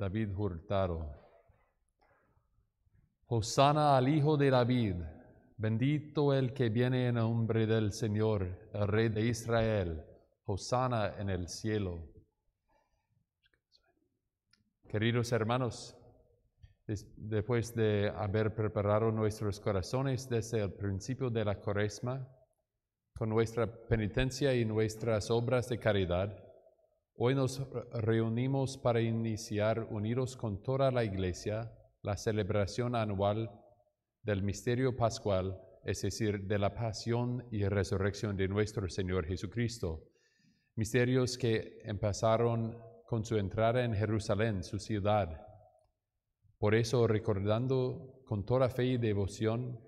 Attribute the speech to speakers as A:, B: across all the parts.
A: David Hurtado. Hosana al Hijo de David, bendito el que viene en nombre del Señor, el Rey de Israel. Hosana en el cielo. Queridos hermanos, después de haber preparado nuestros corazones desde el principio de la cuaresma, con nuestra penitencia y nuestras obras de caridad, Hoy nos reunimos para iniciar, unidos con toda la Iglesia, la celebración anual del misterio pascual, es decir, de la pasión y resurrección de nuestro Señor Jesucristo. Misterios que empezaron con su entrada en Jerusalén, su ciudad. Por eso, recordando con toda fe y devoción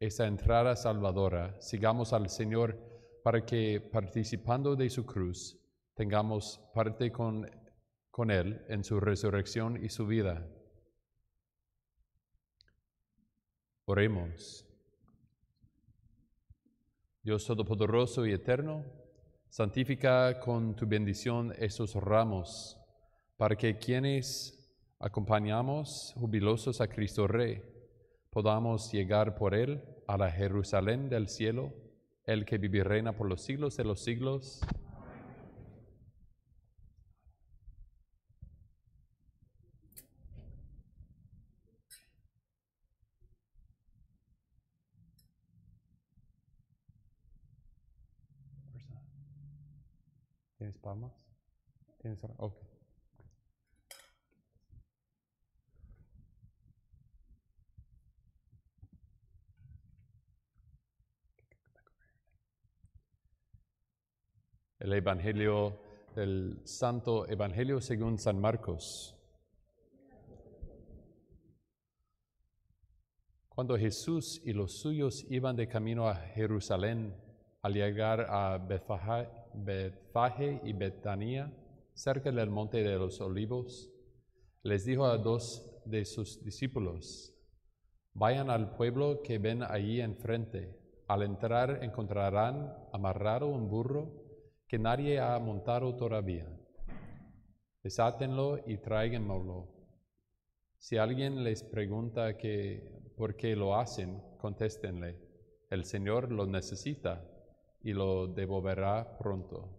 A: esa entrada salvadora, sigamos al Señor para que, participando de su cruz, tengamos parte con, Él en su resurrección y su vida. Oremos. Dios Todopoderoso y Eterno, santifica con tu bendición esos ramos, para que quienes acompañamos jubilosos a Cristo Rey, podamos llegar por Él a la Jerusalén del cielo, el que vive reina por los siglos de los siglos. El Evangelio, del Santo Evangelio según San Marcos. Cuando Jesús y los suyos iban de camino a Jerusalén, al llegar a Betfagá Betfaje y Betania, cerca del monte de los olivos, les dijo a dos de sus discípulos, vayan al pueblo que ven allí enfrente. Al entrar encontrarán amarrado un burro que nadie ha montado todavía. Desátenlo y tráiganmelo. Si alguien les pregunta que, por qué lo hacen, contéstenle, el Señor lo necesita y lo devolverá pronto.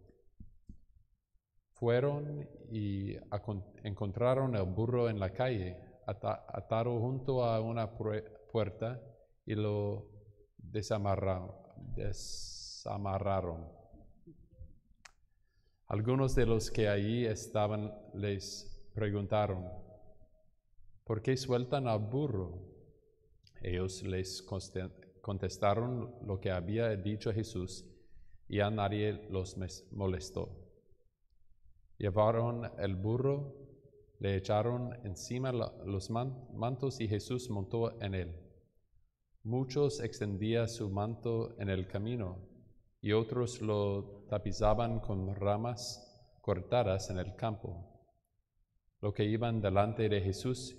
A: Fueron y encontraron el burro en la calle, atado junto a una puerta y lo desamarraron. Algunos de los que allí estaban les preguntaron, ¿por qué sueltan al burro? Ellos les contestaron lo que había dicho Jesús y a nadie los molestó. Llevaron el burro, le echaron encima los mantos y Jesús montó en él. Muchos extendían su manto en el camino y otros lo tapizaban con ramas cortadas en el campo. Lo que iban delante de Jesús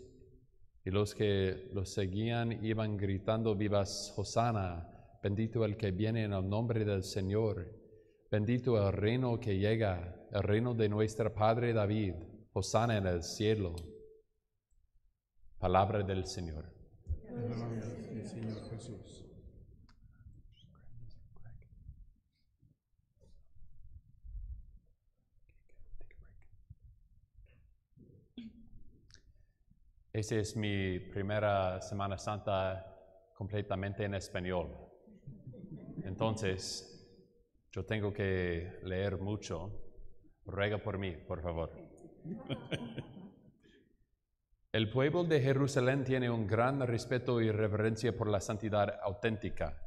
A: y los que los seguían iban gritando vivas Hosanna, bendito el que viene en el nombre del Señor, bendito el reino que llega, el reino de nuestro Padre David, Hosanna en el cielo. Palabra del Señor.
B: del Señor Jesús.
A: Esa es mi primera Semana Santa completamente en español. Entonces, yo tengo que leer mucho. Ruega por mí, por favor. El pueblo de Jerusalén tiene un gran respeto y reverencia por la santidad auténtica.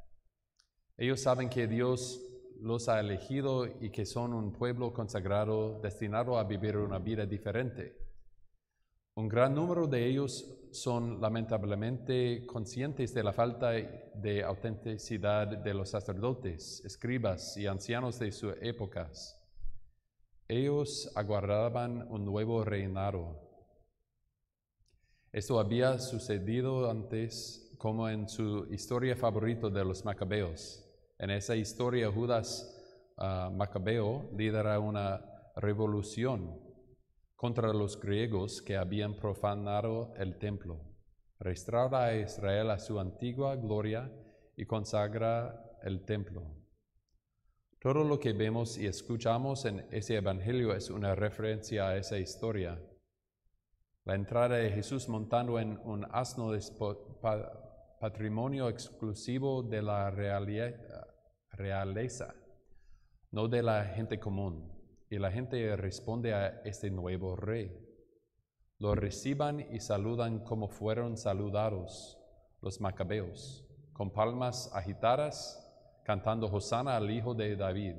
A: Ellos saben que Dios los ha elegido y que son un pueblo consagrado destinado a vivir una vida diferente. Un gran número de ellos son lamentablemente conscientes de la falta de autenticidad de los sacerdotes, escribas y ancianos de sus épocas. Ellos aguardaban un nuevo reinado. Esto había sucedido antes como en su historia favorita de los macabeos. En esa historia Judas ah, Macabeo lidera una revolución contra los griegos que habían profanado el templo. Restaura a Israel a su antigua gloria y consagra el templo. Todo lo que vemos y escuchamos en ese Evangelio es una referencia a esa historia. La entrada de Jesús montando en un asno es patrimonio exclusivo de la realeza, no de la gente común. Y la gente responde a este nuevo rey. Lo reciban y saludan como fueron saludados los macabeos, con palmas agitadas, cantando Hosana al Hijo de David.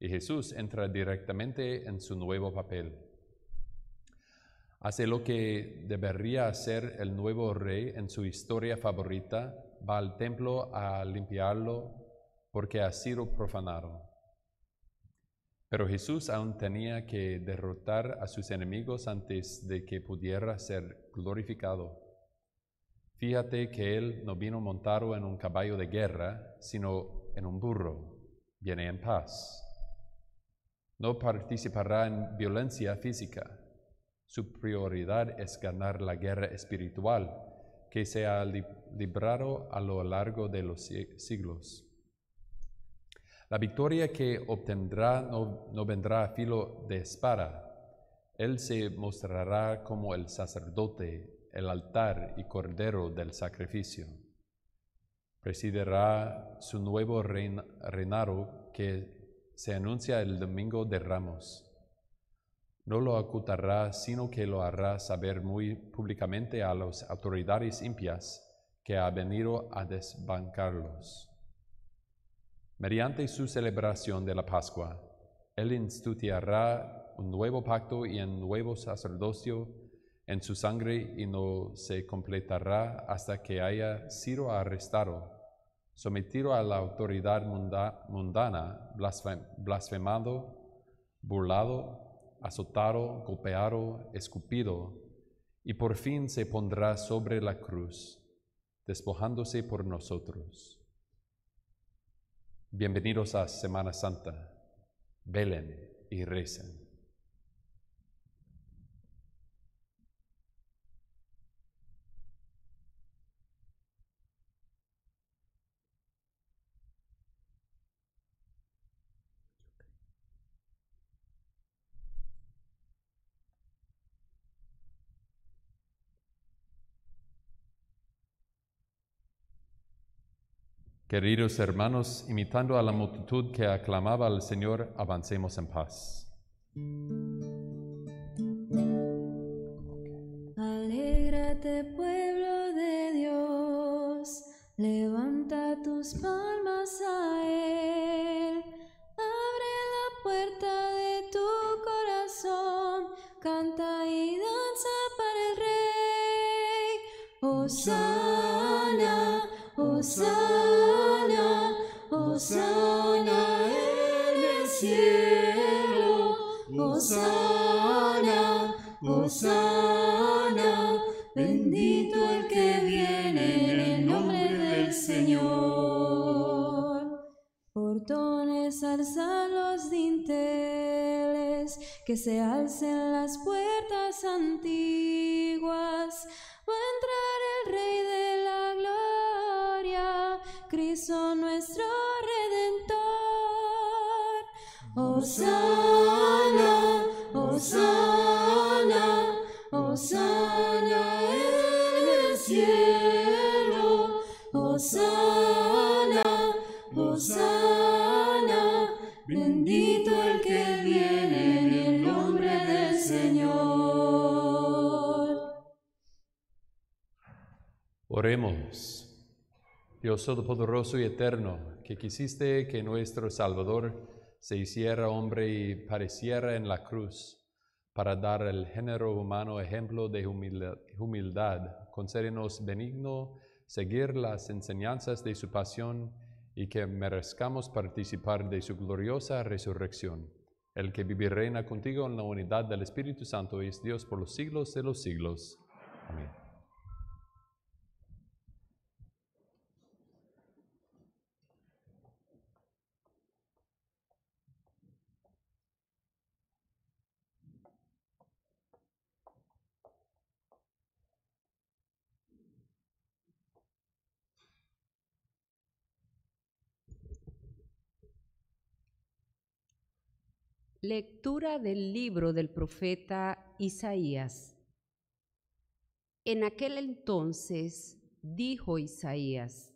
A: Y Jesús entra directamente en su nuevo papel. Hace lo que debería hacer el nuevo rey en su historia favorita, va al templo a limpiarlo porque ha sido profanado. Pero Jesús aún tenía que derrotar a sus enemigos antes de que pudiera ser glorificado. Fíjate que Él no vino montado en un caballo de guerra, sino en un burro. Viene en paz. No participará en violencia física. Su prioridad es ganar la guerra espiritual que se ha librado a lo largo de los siglos. La victoria que obtendrá no, vendrá a filo de espada. Él se mostrará como el sacerdote, el altar y cordero del sacrificio. Presidirá su nuevo reinado que se anuncia el domingo de Ramos. No lo acutará sino que lo hará saber muy públicamente a las autoridades impias que ha venido a desbancarlos. Mediante su celebración de la Pascua, Él instituirá un nuevo pacto y un nuevo sacerdocio en su sangre y no se completará hasta que haya sido arrestado, sometido a la autoridad mundana, blasfemado, burlado, azotado, golpeado, escupido, y por fin se pondrá sobre la cruz, despojándose por nosotros. Bienvenidos a Semana Santa. Velen y recen. Queridos hermanos, imitando a la multitud que aclamaba al Señor, avancemos en paz.
C: Alégrate pueblo de Dios, levanta tus palmas a Él, abre la puerta de tu corazón, canta y danza para el Rey. Osana, Osana en el cielo, Osana, Osana, bendito el que viene en el nombre del Señor. Portones alzan los dinteles, que se alcen las puertas antiguas, va Hosanna, hosanna, hosanna en el cielo. hosanna, hosanna, bendito el que viene en el nombre del Señor.
A: Oremos. Dios Todopoderoso y Eterno, que quisiste que nuestro Salvador se hiciera hombre y pareciera en la cruz para dar al género humano ejemplo de humildad. Concédenos benigno seguir las enseñanzas de su pasión y que merezcamos participar de su gloriosa resurrección. El que vive y reina contigo en la unidad del Espíritu Santo es Dios por los siglos de los siglos. Amén.
D: Lectura del libro del profeta Isaías. En aquel entonces dijo Isaías,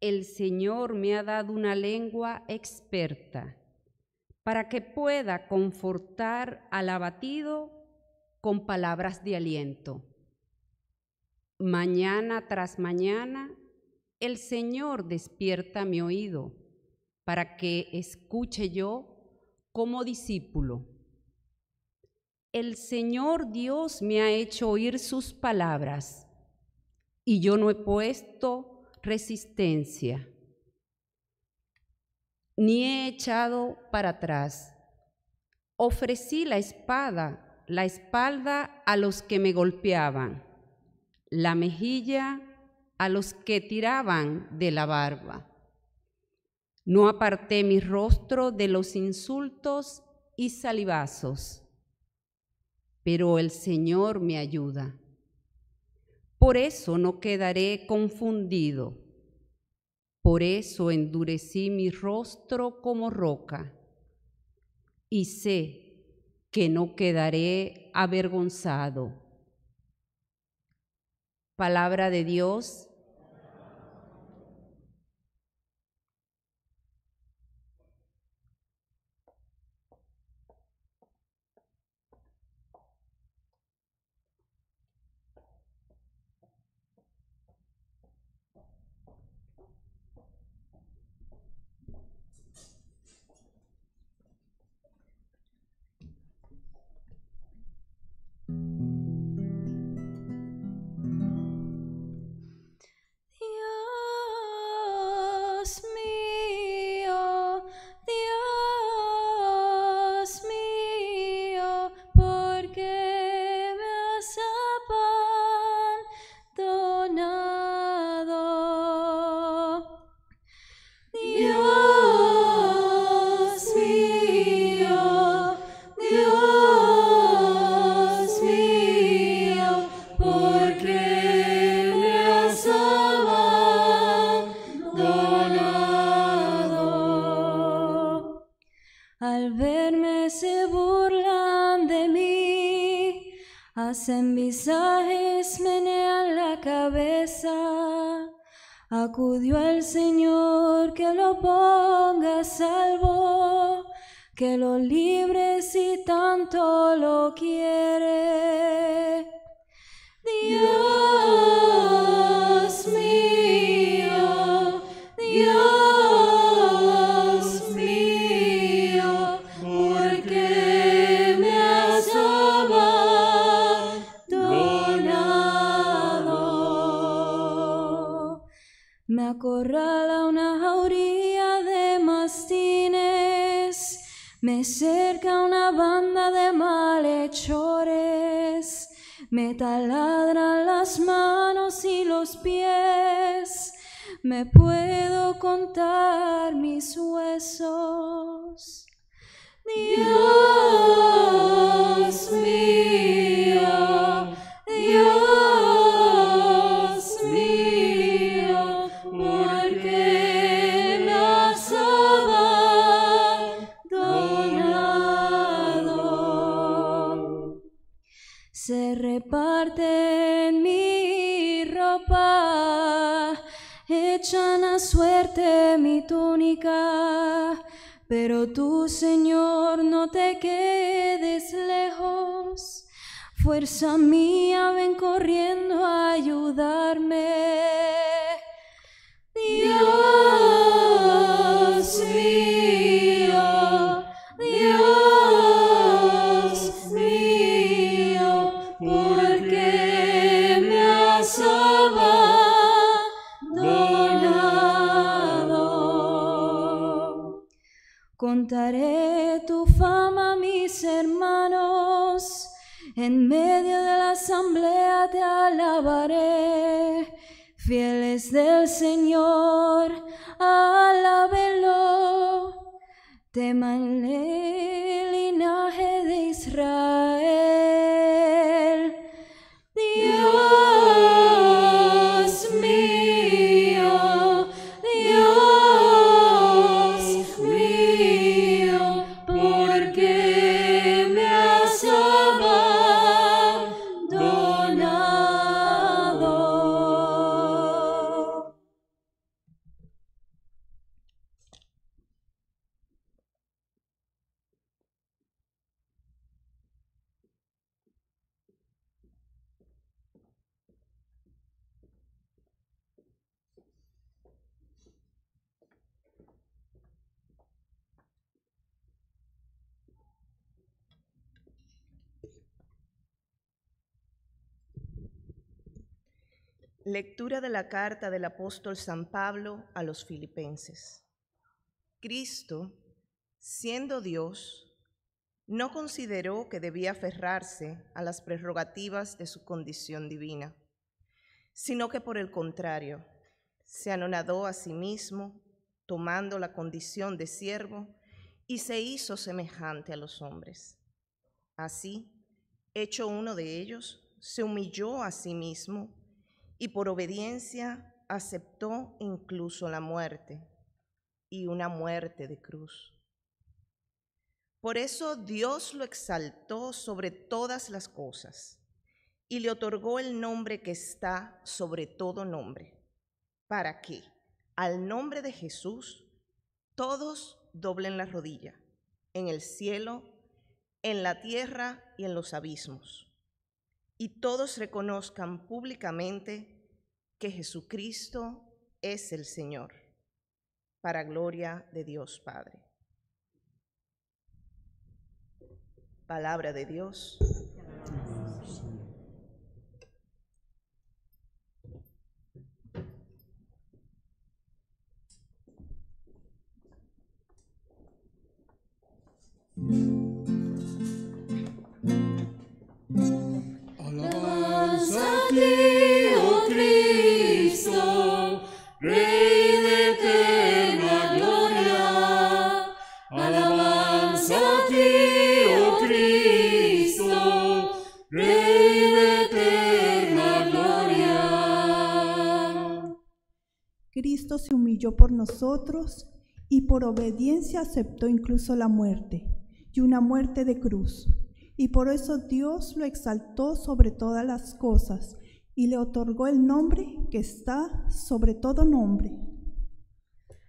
D: El Señor me ha dado una lengua experta para que pueda confortar al abatido con palabras de aliento. Mañana tras mañana, el Señor despierta mi oído para que escuche yo como discípulo. El Señor Dios me ha hecho oír sus palabras y yo no he puesto resistencia, ni he echado para atrás. Ofrecí la espada, la espalda a los que me golpeaban, la mejilla a los que tiraban de la barba. No aparté mi rostro de los insultos y salivazos, pero el Señor me ayuda. Por eso no quedaré confundido. Por eso endurecí mi rostro como roca. Y sé que no quedaré avergonzado. Palabra de Dios,
C: que lo libre es del Señor, alábelo, temanle.
E: Lectura de la carta del apóstol San Pablo a los filipenses. Cristo, siendo Dios, no consideró que debía aferrarse a las prerrogativas de su condición divina, sino que por el contrario, se anonadó a sí mismo, tomando la condición de siervo, y se hizo semejante a los hombres. Así, hecho uno de ellos, se humilló a sí mismo y por obediencia aceptó incluso la muerte y una muerte de cruz. Por eso Dios lo exaltó sobre todas las cosas y le otorgó el nombre que está sobre todo nombre, para que al nombre de Jesús todos doblen la rodilla, en el cielo, en la tierra y en los abismos y todos reconozcan públicamente que Jesucristo es el Señor, para gloria de Dios Padre. Palabra de Dios. se humilló por nosotros y por obediencia aceptó incluso la muerte, y una muerte de cruz. Y por eso Dios lo exaltó sobre todas las cosas y le otorgó el nombre que está sobre todo nombre.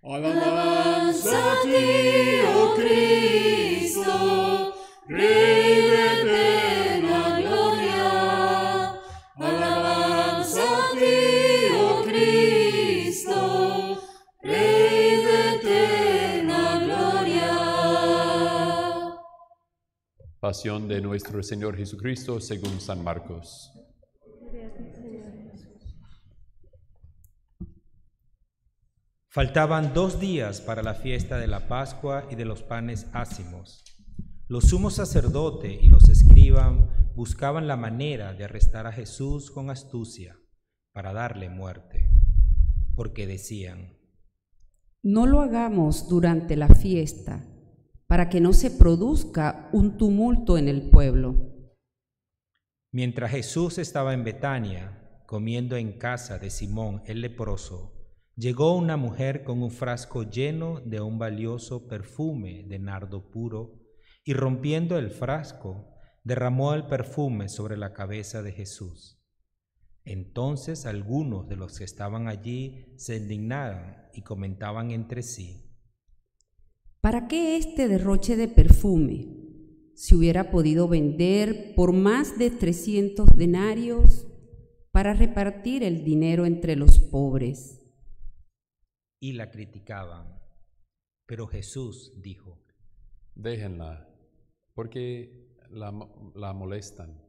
E: a ti, oh
C: Cristo, Rey
A: de nuestro Señor Jesucristo según San Marcos.
F: Faltaban dos días para la fiesta de la Pascua y de los panes ácimos. Los sumos sacerdotes y los escriban buscaban la manera de arrestar a Jesús con astucia para darle muerte, porque decían,
D: No lo hagamos durante la fiesta para que no se produzca un tumulto en el pueblo.
F: Mientras Jesús estaba en Betania, comiendo en casa de Simón el leproso, llegó una mujer con un frasco lleno de un valioso perfume de nardo puro, y rompiendo el frasco, derramó el perfume sobre la cabeza de Jesús. Entonces algunos de los que estaban allí se indignaron y comentaban entre sí
D: ¿Para qué este derroche de perfume? Se hubiera podido vender por más de 300 denarios para repartir el dinero entre los pobres.
F: Y la criticaban. Pero Jesús dijo,
A: déjenla, porque la, la molestan.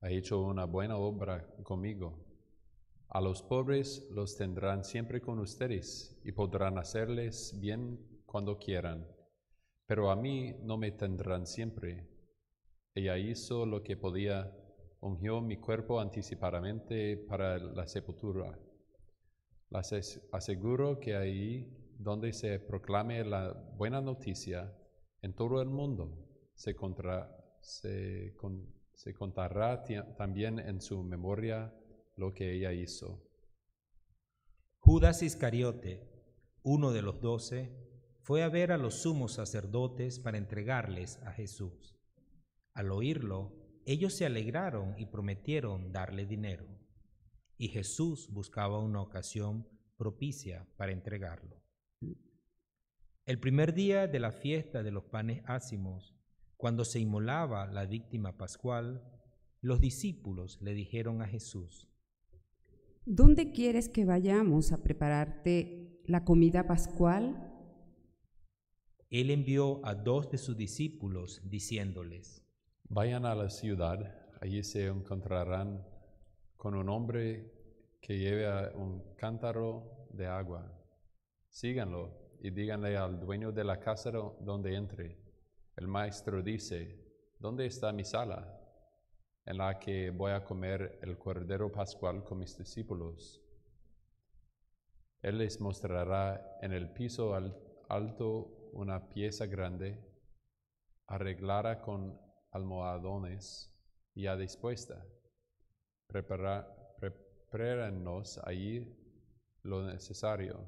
A: Ha hecho una buena obra conmigo. A los pobres los tendrán siempre con ustedes y podrán hacerles bien cuando quieran, pero a mí no me tendrán siempre. Ella hizo lo que podía, ungió mi cuerpo anticipadamente para la sepultura. Las aseguro que ahí donde se proclame la buena noticia en todo el mundo, se, se contará también
F: en su memoria lo que ella hizo. Judas Iscariote, uno de los doce, fue a ver a los sumos sacerdotes para entregarles a Jesús. Al oírlo, ellos se alegraron y prometieron darle dinero. Y Jesús buscaba una ocasión propicia para entregarlo. El primer día de la fiesta de los panes ácimos, cuando se inmolaba la víctima pascual, los discípulos le dijeron a Jesús,
D: ¿Dónde quieres que vayamos a prepararte la comida pascual?
F: él envió a dos de sus
A: discípulos diciéndoles, Vayan a la ciudad, allí se encontrarán con un hombre que lleva un cántaro de agua. Síganlo y díganle al dueño de la casa donde entre. El maestro dice, ¿dónde está mi sala? en la que voy a comer el cordero pascual con mis discípulos. Él les mostrará en el piso alto una pieza grande, arreglada con almohadones ya dispuesta. Prepárennos allí lo necesario.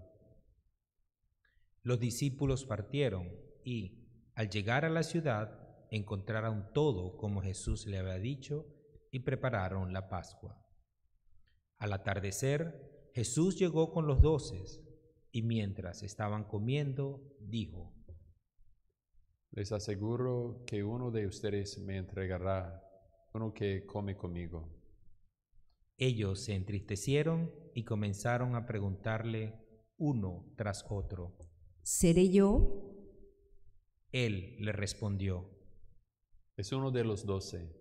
F: Los discípulos partieron y, al llegar a la ciudad, encontraron todo como Jesús le había dicho y prepararon la Pascua. Al atardecer, Jesús llegó con los doces y mientras estaban comiendo, dijo, les aseguro que uno de ustedes me entregará, uno que come conmigo. Ellos se entristecieron y comenzaron a preguntarle uno tras otro.
D: ¿Seré yo?
F: Él le
A: respondió. Es uno de los doce,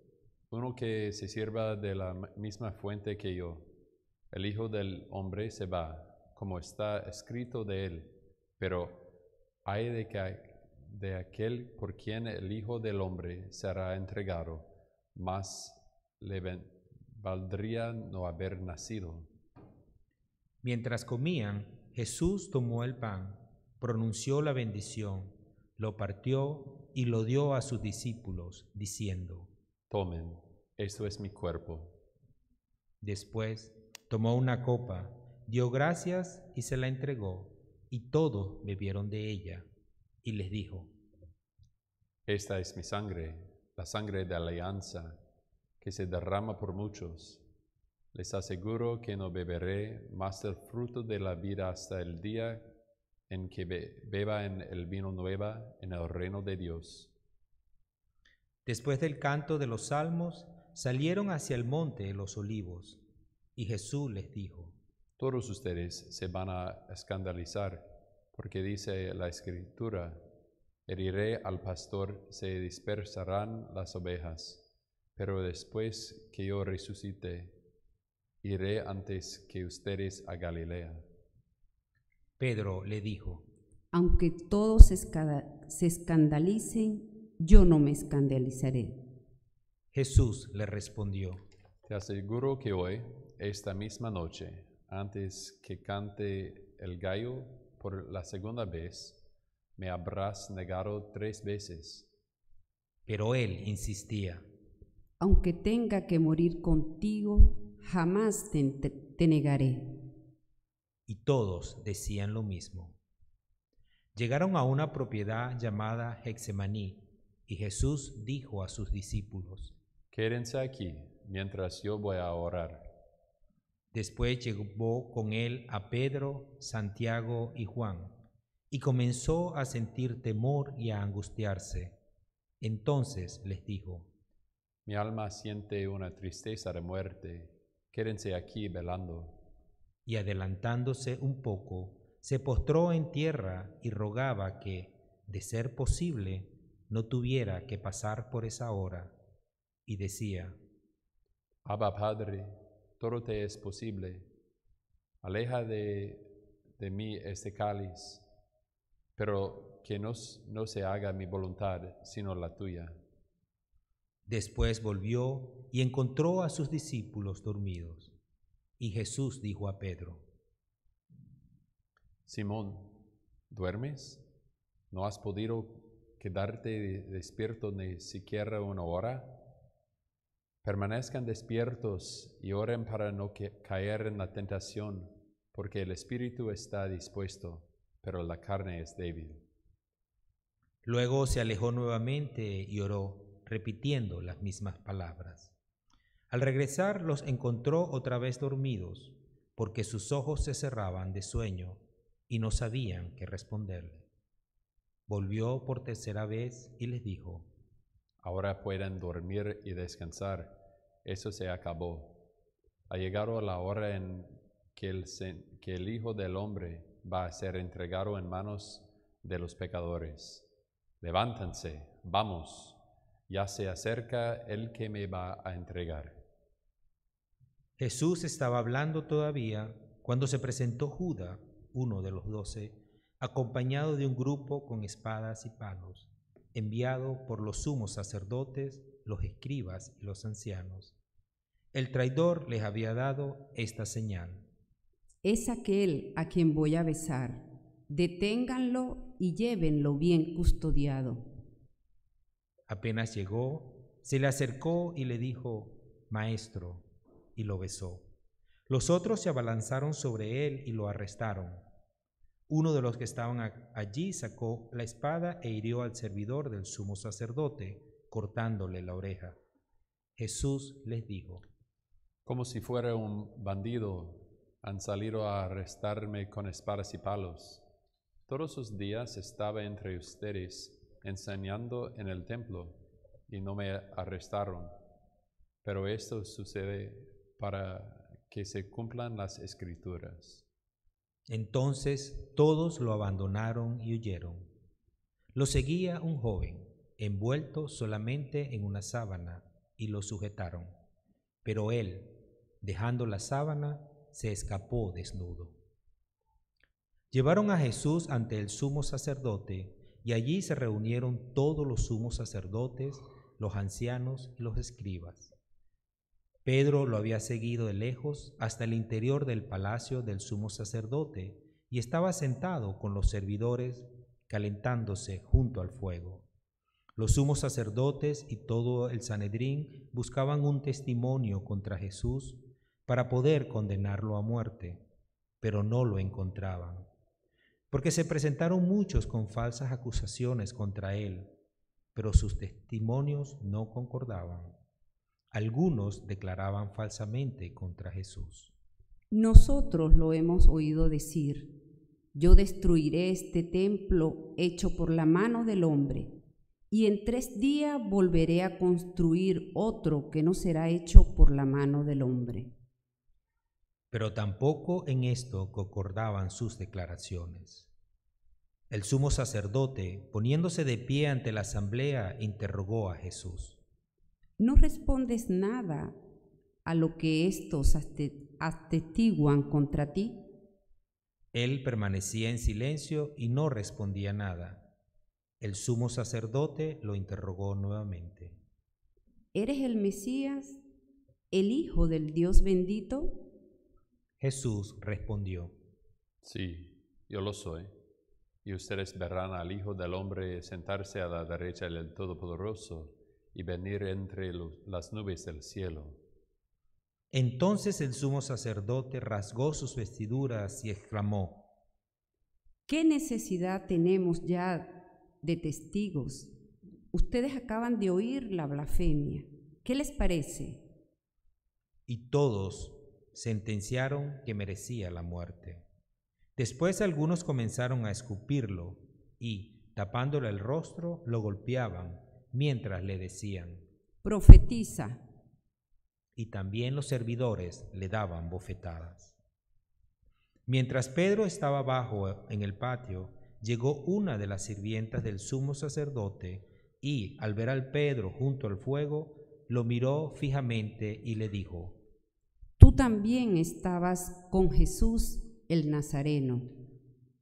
A: uno que se sirva de la misma fuente que yo. El Hijo del Hombre se va, como está escrito de él, pero hay de, que, de aquel por quien el Hijo del Hombre será entregado, mas le
F: valdría no haber nacido. Mientras comían, Jesús tomó el pan, pronunció la bendición, lo partió y lo dio a sus discípulos, diciendo, Tomen, esto es mi cuerpo. Después tomó una copa, dio gracias y se la entregó, y todos bebieron de ella y les dijo,
A: Esta es mi sangre, la sangre de alianza, que se derrama por muchos. Les aseguro que no beberé más el fruto de la vida hasta el día en que beba en el vino nueva en el reino de Dios.
F: Después del canto de los salmos, salieron hacia el monte de los olivos, y Jesús les dijo, Todos ustedes se van a
A: escandalizar porque dice la escritura, heriré al pastor, se dispersarán las ovejas, pero después que yo resucite, iré antes que ustedes a Galilea.
F: Pedro le dijo,
D: aunque todos se escandalicen, yo no me escandalizaré.
F: Jesús le respondió, te
A: aseguro que hoy, esta misma noche, antes que cante el gallo, por la segunda vez, me habrás negado tres veces.
F: Pero él insistía,
D: aunque tenga que morir contigo, jamás te, negaré.
F: Y todos decían lo mismo. Llegaron a una propiedad llamada Hexemaní, y Jesús dijo a sus discípulos, Quédense aquí
A: mientras yo voy
F: a orar. Después llegó con él a Pedro, Santiago y Juan, y comenzó a sentir temor y a angustiarse. Entonces les dijo,
A: Mi alma siente una tristeza de muerte,
F: quédense aquí velando. Y adelantándose un poco, se postró en tierra y rogaba que, de ser posible, no tuviera que pasar por esa hora. Y decía, Abba
A: Padre, todo te es posible. Aleja de, mí este cáliz, pero que no, no se haga mi voluntad,
F: sino la tuya. Después volvió y encontró a sus discípulos dormidos. Y Jesús dijo a Pedro,
A: Simón, ¿duermes? ¿No has podido quedarte despierto ni siquiera una hora? Permanezcan despiertos y oren para no caer en la tentación, porque el espíritu está
F: dispuesto, pero la carne es débil. Luego se alejó nuevamente y oró, repitiendo las mismas palabras. Al regresar los encontró otra vez dormidos, porque sus ojos se cerraban de sueño y no sabían qué responderle. Volvió por tercera vez y les dijo, Ahora pueden dormir y descansar eso se acabó.
A: Ha llegado la hora en que el, Hijo del Hombre va a ser entregado en manos de los pecadores. Levántanse, vamos, ya se acerca el que me va a entregar.
F: Jesús estaba hablando todavía cuando se presentó Judas, uno de los doce, acompañado de un grupo con espadas y palos, enviado por los sumos sacerdotes, los escribas y los ancianos. El traidor les había dado esta señal.
D: Es aquel a quien voy a besar. Deténganlo y llévenlo bien custodiado.
F: Apenas llegó, se le acercó y le dijo, Maestro, y lo besó. Los otros se abalanzaron sobre él y lo arrestaron. Uno de los que estaban allí sacó la espada e hirió al servidor del sumo sacerdote, cortándole la oreja. Jesús les dijo,
A: como si fuera un bandido, han salido a arrestarme con espadas y palos. Todos los días estaba entre ustedes enseñando en el templo y no me arrestaron. Pero esto sucede para que se cumplan las escrituras.
F: Entonces todos lo abandonaron y huyeron. Lo seguía un joven, envuelto solamente en una sábana, y lo sujetaron. Pero él, Dejando la sábana, se escapó desnudo. Llevaron a Jesús ante el sumo sacerdote y allí se reunieron todos los sumos sacerdotes, los ancianos y los escribas. Pedro lo había seguido de lejos hasta el interior del palacio del sumo sacerdote y estaba sentado con los servidores calentándose junto al fuego. Los sumos sacerdotes y todo el Sanedrín buscaban un testimonio contra Jesús para poder condenarlo a muerte, pero no lo encontraban, porque se presentaron muchos con falsas acusaciones contra él, pero sus testimonios no concordaban. Algunos declaraban falsamente contra Jesús.
D: Nosotros lo hemos oído decir, yo destruiré este templo hecho por la mano del hombre, y en tres días volveré a construir otro que no será hecho por la mano del
F: hombre pero tampoco en esto concordaban sus declaraciones. El sumo sacerdote, poniéndose de pie ante la asamblea, interrogó a Jesús.
D: ¿No respondes nada a lo que estos atestiguan contra ti?
F: Él permanecía en silencio y no respondía nada. El sumo sacerdote lo interrogó nuevamente.
D: ¿Eres el Mesías, el Hijo del Dios bendito?
F: Jesús respondió, Sí,
A: yo lo soy, y ustedes verán al Hijo del Hombre sentarse a la derecha del Todopoderoso y venir entre las nubes del cielo.
F: Entonces el sumo sacerdote rasgó sus vestiduras y exclamó,
D: ¿Qué necesidad tenemos ya de testigos? Ustedes acaban de oír la blasfemia. ¿Qué les parece?
F: Y todos sentenciaron que merecía la muerte. Después algunos comenzaron a escupirlo y, tapándole el rostro, lo golpeaban mientras le decían,
D: Profetiza.
F: Y también los servidores le daban bofetadas. Mientras Pedro estaba abajo eh, en el patio, llegó una de las sirvientas del sumo sacerdote y, al ver al Pedro junto al fuego, lo miró fijamente y le dijo,
D: también estabas con Jesús el Nazareno.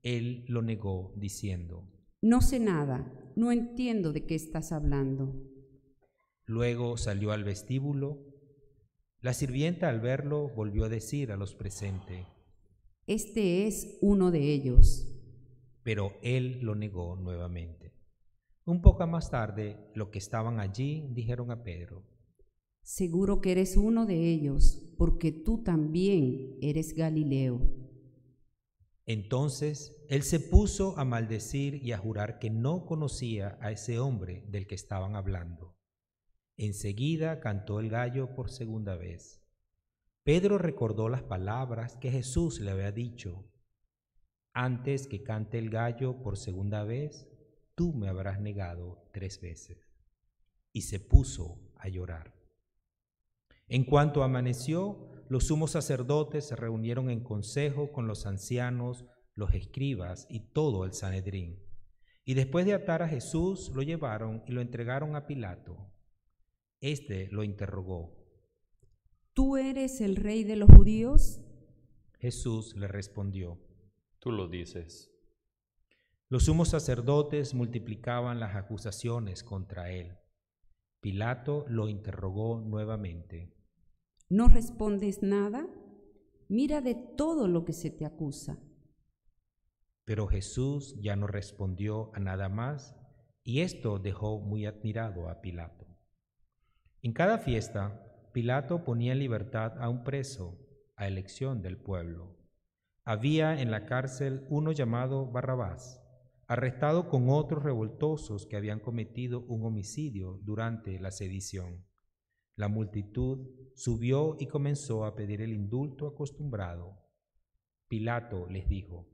F: Él lo negó diciendo,
D: No sé nada, no entiendo de qué estás
F: hablando. Luego salió al vestíbulo. La sirvienta al verlo volvió a decir a los presentes,
D: Este es uno de ellos.
F: Pero él lo negó nuevamente. Un poco más tarde, los que estaban allí dijeron a Pedro,
D: Seguro que eres uno de ellos, porque tú también eres Galileo.
F: Entonces él se puso a maldecir y a jurar que no conocía a ese hombre del que estaban hablando. Enseguida cantó el gallo por segunda vez. Pedro recordó las palabras que Jesús le había dicho. Antes que cante el gallo por segunda vez, tú me habrás negado tres veces. Y se puso a llorar. En cuanto amaneció, los sumos sacerdotes se reunieron en consejo con los ancianos, los escribas y todo el Sanedrín. Y después de atar a Jesús, lo llevaron y lo entregaron a Pilato. Este lo interrogó.
D: ¿Tú eres el rey de los judíos?
F: Jesús le respondió. Tú lo dices. Los sumos sacerdotes multiplicaban las acusaciones contra él. Pilato lo interrogó nuevamente.
D: ¿No respondes nada? Mira de todo lo que se te acusa.
F: Pero Jesús ya no respondió a nada más y esto dejó muy admirado a Pilato. En cada fiesta, Pilato ponía en libertad a un preso, a elección del pueblo. Había en la cárcel uno llamado Barrabás arrestado con otros revoltosos que habían cometido un homicidio durante la sedición. La multitud subió y comenzó a pedir el indulto acostumbrado. Pilato les dijo,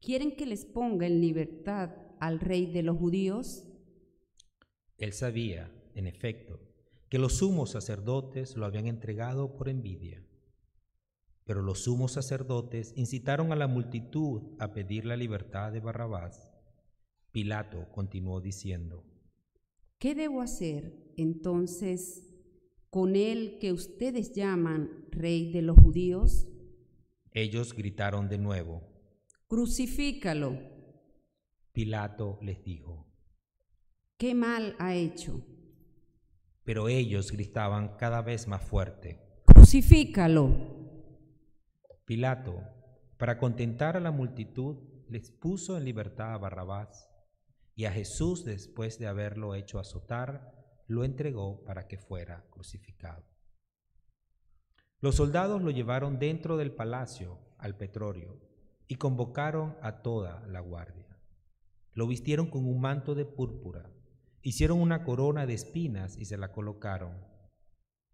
D: ¿Quieren que les ponga en libertad al rey de los judíos?
F: Él sabía, en efecto, que los sumos sacerdotes lo habían entregado por envidia. Pero los sumos sacerdotes incitaron a la multitud a pedir la libertad de Barrabás. Pilato continuó diciendo,
D: ¿Qué debo hacer entonces con el que ustedes llaman rey de los judíos?
F: Ellos gritaron de nuevo,
D: Crucifícalo.
F: Pilato les dijo,
D: ¿qué mal ha
F: hecho? Pero ellos gritaban cada vez más fuerte,
D: Crucifícalo.
F: Pilato, para contentar a la multitud, les puso en libertad a Barrabás y a Jesús, después de haberlo hecho azotar, lo entregó para que fuera crucificado. Los soldados lo llevaron dentro del palacio al petróleo y convocaron a toda la guardia. Lo vistieron con un manto de púrpura, hicieron una corona de espinas y se la colocaron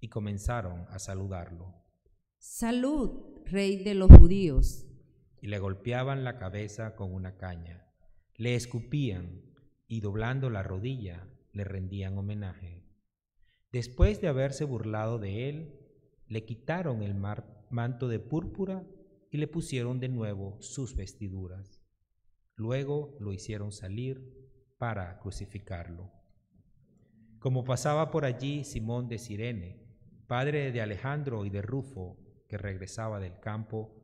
F: y comenzaron a saludarlo.
D: Salud rey de los judíos.
F: Y le golpeaban la cabeza con una caña, le escupían y doblando la rodilla le rendían homenaje. Después de haberse burlado de él, le quitaron el manto de púrpura y le pusieron de nuevo sus vestiduras. Luego lo hicieron salir para crucificarlo. Como pasaba por allí Simón de Sirene, padre de Alejandro y de Rufo, regresaba del campo,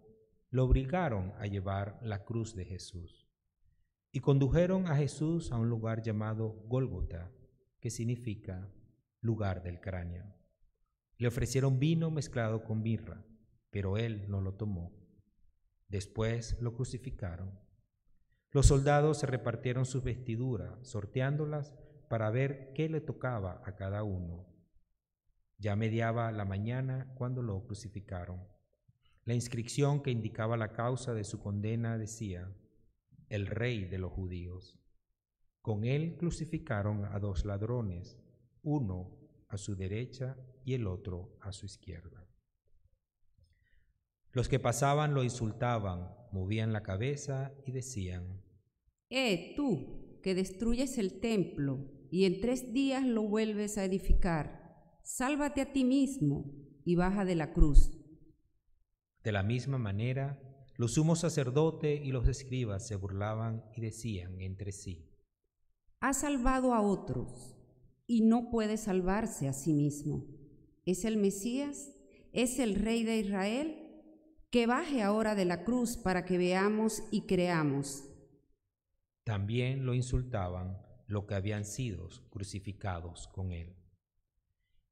F: lo obligaron a llevar la cruz de Jesús. Y condujeron a Jesús a un lugar llamado Gólgota, que significa lugar del cráneo. Le ofrecieron vino mezclado con mirra, pero él no lo tomó. Después lo crucificaron. Los soldados se repartieron sus vestiduras, sorteándolas para ver qué le tocaba a cada uno. Ya mediaba la mañana cuando lo crucificaron. La inscripción que indicaba la causa de su condena decía, el rey de los judíos. Con él crucificaron a dos ladrones, uno a su derecha y el otro a su izquierda. Los que pasaban lo insultaban, movían la cabeza y decían,
D: Eh, tú, que destruyes el templo y en tres días lo vuelves a edificar sálvate a ti mismo y baja de la cruz.
F: De la misma manera, los sumos sacerdotes y los escribas se burlaban y decían entre sí,
D: Ha salvado a
F: otros
D: y no puede salvarse a sí mismo. ¿Es el Mesías? ¿Es el Rey de Israel? Que baje ahora de la cruz para que veamos y creamos.
F: También lo insultaban los que habían sido crucificados con él.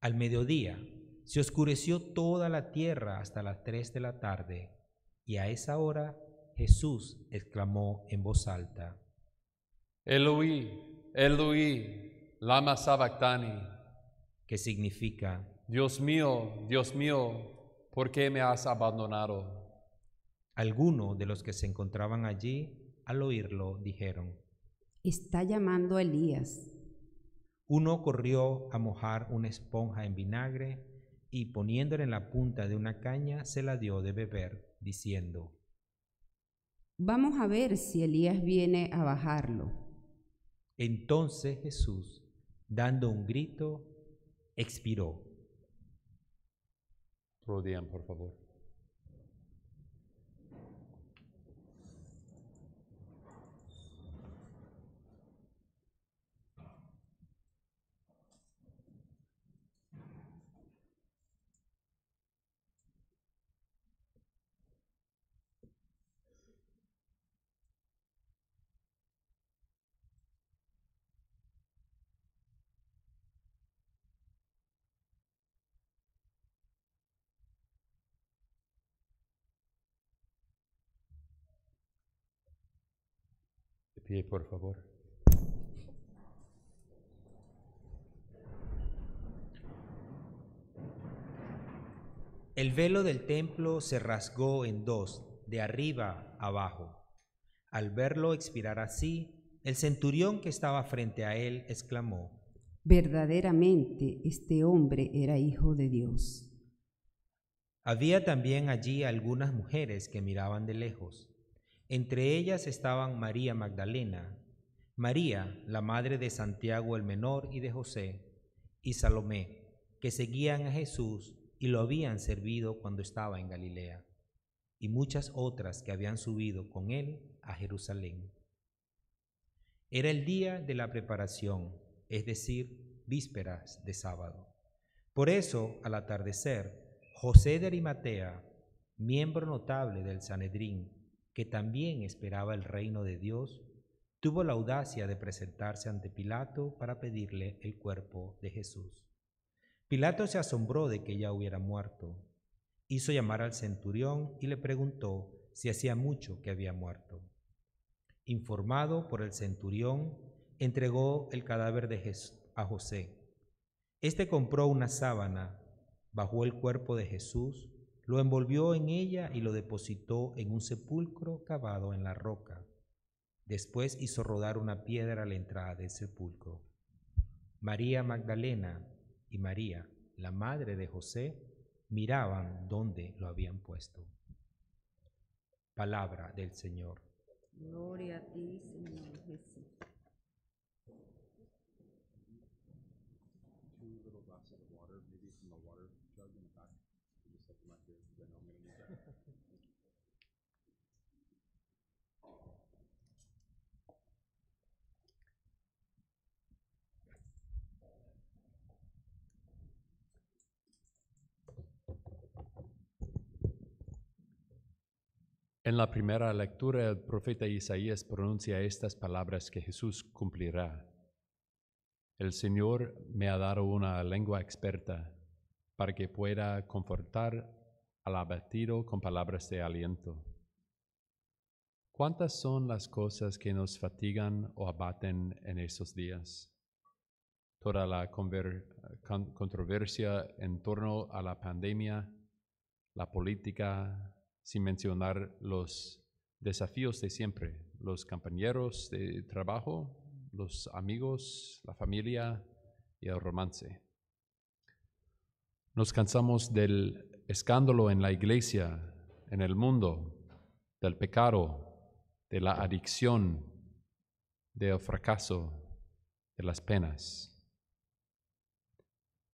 F: Al mediodía se oscureció toda la tierra hasta las tres de la tarde, y a esa hora Jesús exclamó en voz alta:
A: Eloí, Eloí, lama
F: sabactani, que significa:
A: Dios mío, Dios mío,
F: ¿por qué me has abandonado? Algunos de los que se encontraban allí al oírlo dijeron:
D: Está llamando a Elías.
F: Uno corrió a mojar una esponja en vinagre y poniéndola en la punta de una caña se la dio de beber, diciendo,
D: Vamos a ver si Elías viene a bajarlo.
F: Entonces Jesús, dando un grito, expiró. Rodean, por favor. por favor. El velo del templo se rasgó en dos, de arriba abajo. Al verlo expirar así, el centurión que estaba frente a él exclamó,
D: Verdaderamente este hombre era hijo de Dios.
F: Había también allí algunas mujeres que miraban de lejos. Entre ellas estaban María Magdalena, María, la madre de Santiago el Menor y de José, y Salomé, que seguían a Jesús y lo habían servido cuando estaba en Galilea, y muchas otras que habían subido con él a Jerusalén. Era el día de la preparación, es decir, vísperas de sábado. Por eso, al atardecer, José de Arimatea, miembro notable del Sanedrín, que también esperaba el reino de Dios, tuvo la audacia de presentarse ante Pilato para pedirle el cuerpo de Jesús. Pilato se asombró de que ya hubiera muerto. Hizo llamar al centurión y le preguntó si hacía mucho que había muerto. Informado por el centurión, entregó el cadáver de a José. Este compró una sábana, bajó el cuerpo de Jesús, lo envolvió en ella y lo depositó en un sepulcro cavado en la roca. Después hizo rodar una piedra a la entrada del sepulcro. María Magdalena y María, la madre de José, miraban dónde lo habían puesto. Palabra del Señor.
D: Gloria a ti, Señor
A: En la primera lectura el profeta Isaías pronuncia estas palabras que Jesús cumplirá. El Señor me ha dado una lengua experta para que pueda confortar al abatido con palabras de aliento. ¿Cuántas son las cosas que nos fatigan o abaten en esos días? Toda la controversia en torno a la pandemia, la política, sin mencionar los desafíos de siempre, los compañeros de trabajo, los amigos, la familia y el romance. Nos cansamos del escándalo en la iglesia, en el mundo, del pecado, de la adicción, del fracaso, de las penas.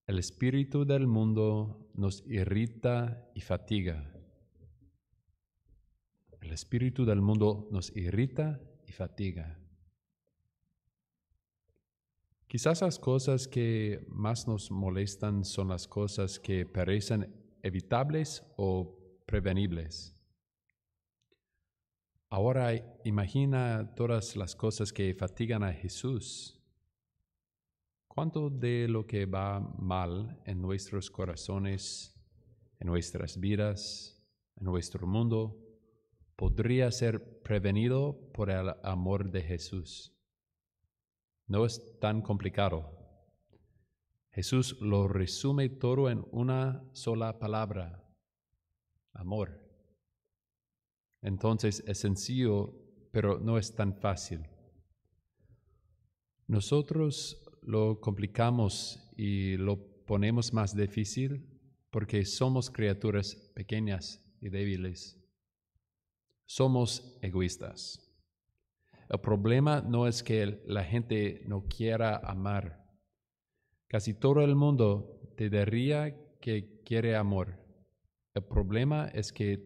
A: El espíritu del mundo nos irrita y fatiga el espíritu del mundo nos irrita y fatiga. Quizás las cosas que más nos molestan son las cosas que parecen evitables o prevenibles. Ahora imagina todas las cosas que fatigan a Jesús. ¿Cuánto de lo que va mal en nuestros corazones, en nuestras vidas, en nuestro mundo, podría ser prevenido por el amor de Jesús. No es tan complicado. Jesús lo resume todo en una sola palabra, amor. Entonces es sencillo, pero no es tan fácil. Nosotros lo complicamos y lo ponemos más difícil porque somos criaturas pequeñas y débiles. Somos egoístas. El problema no es que la gente no quiera amar. Casi todo el mundo te diría que quiere amor. El problema es que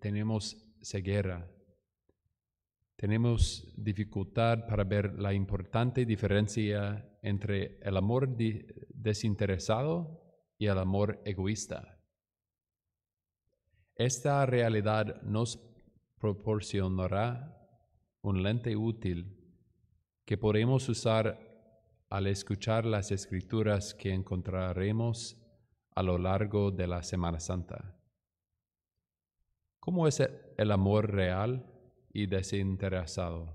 A: tenemos ceguera. Tenemos dificultad para ver la importante diferencia entre el amor desinteresado y el amor egoísta. Esta realidad nos proporcionará un lente útil que podremos usar al escuchar las escrituras que encontraremos a lo largo de la Semana Santa. ¿Cómo es el amor real y desinteresado?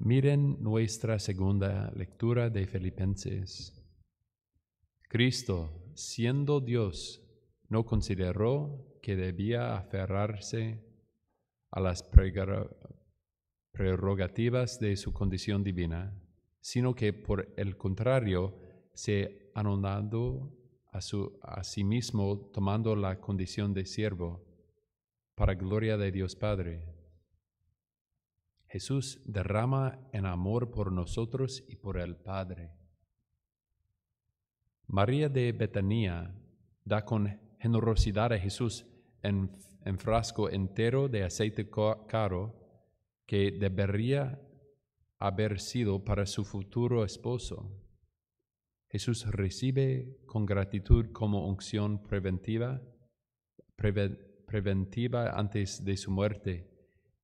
A: Miren nuestra segunda lectura de Filipenses. Cristo, siendo Dios, no consideró que debía aferrarse a las prerrogativas de su condición divina, sino que por el contrario se anonadó a, su, a sí mismo tomando la condición de siervo, para gloria de Dios Padre. Jesús derrama en amor por nosotros y por el Padre. María de Betanía da con generosidad a Jesús en, frasco entero de aceite caro que debería haber sido para su futuro esposo. Jesús recibe con gratitud como unción preventiva, preventiva antes de su muerte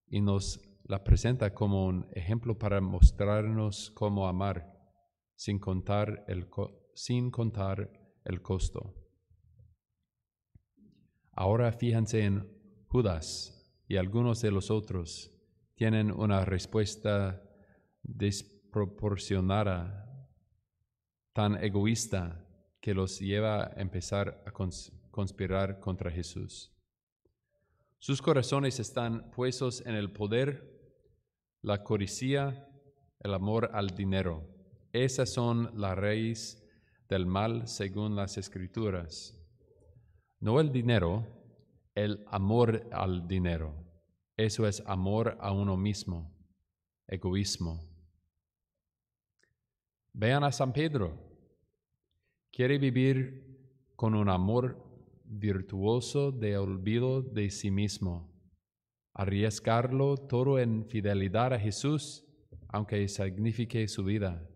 A: y nos la presenta como un ejemplo para mostrarnos cómo amar sin contar el, sin contar el costo. Ahora fíjense en Judas y algunos de los otros tienen una respuesta desproporcionada, tan egoísta que los lleva a empezar a conspirar contra Jesús. Sus corazones están puestos en el poder, la codicia, el amor al dinero. Esas son las raíces del mal según las escrituras. No el dinero, el amor al dinero. Eso es amor a uno mismo, egoísmo. Vean a San Pedro. Quiere vivir con un amor virtuoso de olvido de sí mismo, arriesgarlo todo en fidelidad a Jesús, aunque signifique su vida.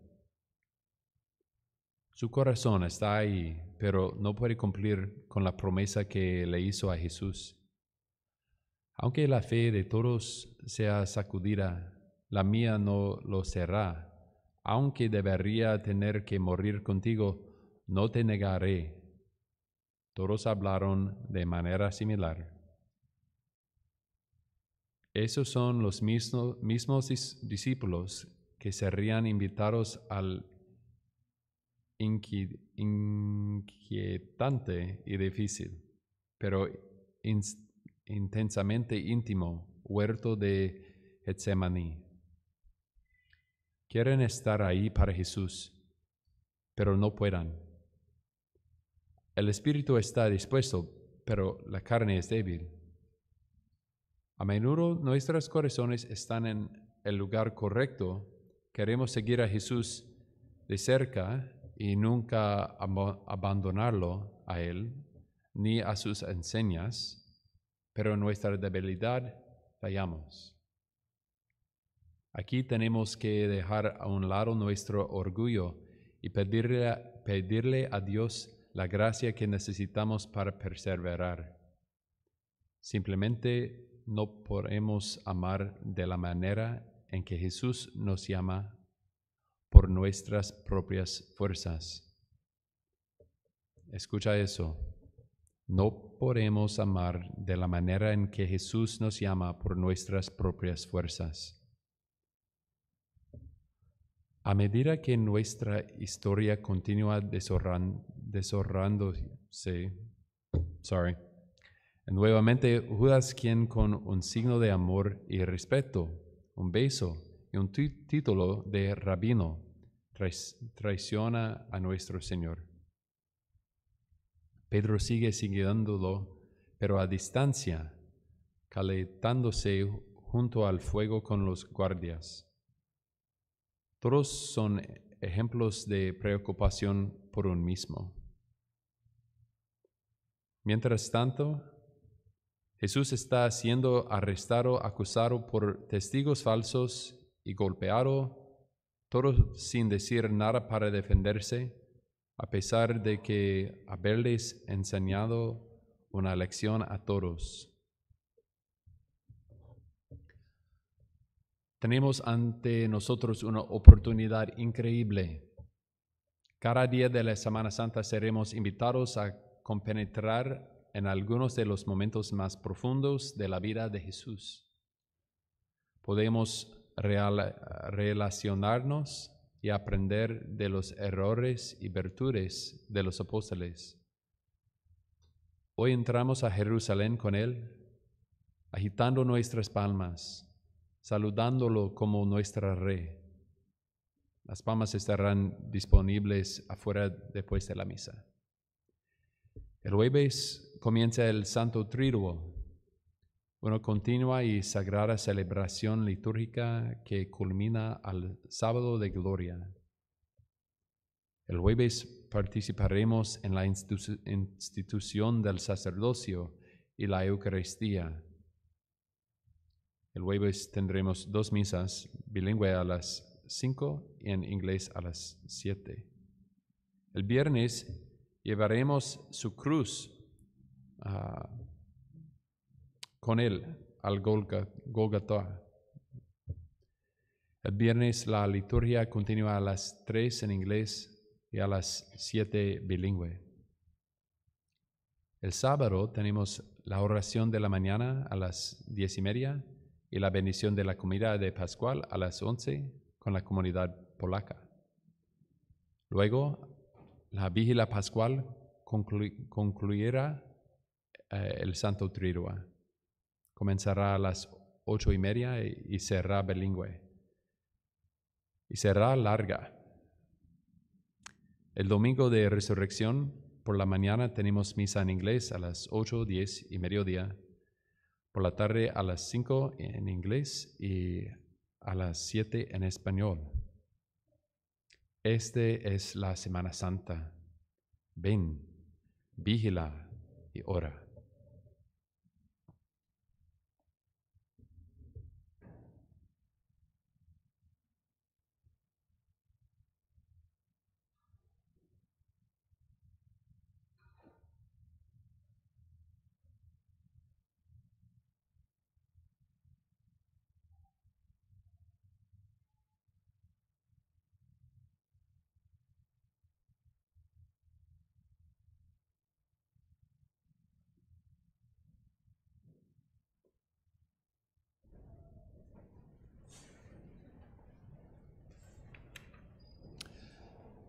A: Su corazón está ahí, pero no puede cumplir con la promesa que le hizo a Jesús. Aunque la fe de todos sea sacudida, la mía no lo será. Aunque debería tener que morir contigo, no te negaré. Todos hablaron de manera similar. Esos son los mismos, discípulos que serían invitados al inquietante y difícil, pero intensamente íntimo, huerto de Getsemaní. Quieren estar ahí para Jesús, pero no puedan. El espíritu está dispuesto, pero la carne es débil. A menudo nuestros corazones están en el lugar correcto, queremos seguir a Jesús de cerca, y nunca abandonarlo a Él ni a sus enseñas, pero en nuestra debilidad fallamos. Aquí tenemos que dejar a un lado nuestro orgullo y pedirle, pedirle a Dios la gracia que necesitamos para perseverar. Simplemente no podemos amar de la manera en que Jesús nos llama por nuestras propias fuerzas. Escucha eso. No podemos amar de la manera en que Jesús nos llama por nuestras propias fuerzas. A medida que nuestra historia continúa deshorrándose, sorry, nuevamente Judas quien con un signo de amor y respeto, un beso, y un título de rabino traiciona a nuestro Señor. Pedro sigue siguiéndolo, pero a distancia, calentándose junto al fuego con los guardias. Todos son ejemplos de preocupación por un mismo. Mientras tanto, Jesús está siendo arrestado, acusado por testigos falsos y golpeado, todos sin decir nada para defenderse, a pesar de que haberles enseñado una lección a todos. Tenemos ante nosotros una oportunidad increíble. Cada día de la Semana Santa seremos invitados a compenetrar en algunos de los momentos más profundos de la vida de Jesús. Podemos relacionarnos y aprender de los errores y virtudes de los apóstoles. Hoy entramos a Jerusalén con Él, agitando nuestras palmas, saludándolo como nuestra rey. Las palmas estarán disponibles afuera después de la misa. El jueves comienza el Santo Triduo, una continua y sagrada celebración litúrgica que culmina al sábado de gloria. El jueves participaremos en la institución del sacerdocio y la Eucaristía. El jueves tendremos dos misas, bilingüe a las 5 y en inglés a las 7. El viernes llevaremos su cruz. Ah, con él al Golgotha. El viernes la liturgia continúa a las 3 en inglés y a las 7 bilingüe. El sábado tenemos la oración de la mañana a las diez y media y la bendición de la comida de Pascual a las 11 con la comunidad polaca. Luego, la vigila pascual concluyera concluirá eh, el Santo Triduo. Comenzará a las ocho y media y, será bilingüe. Y será larga. El domingo de resurrección por la mañana tenemos misa en inglés a las ocho, diez y mediodía. Por la tarde a las cinco en inglés y a las siete en español. Este es la Semana Santa. Ven, vigila y ora.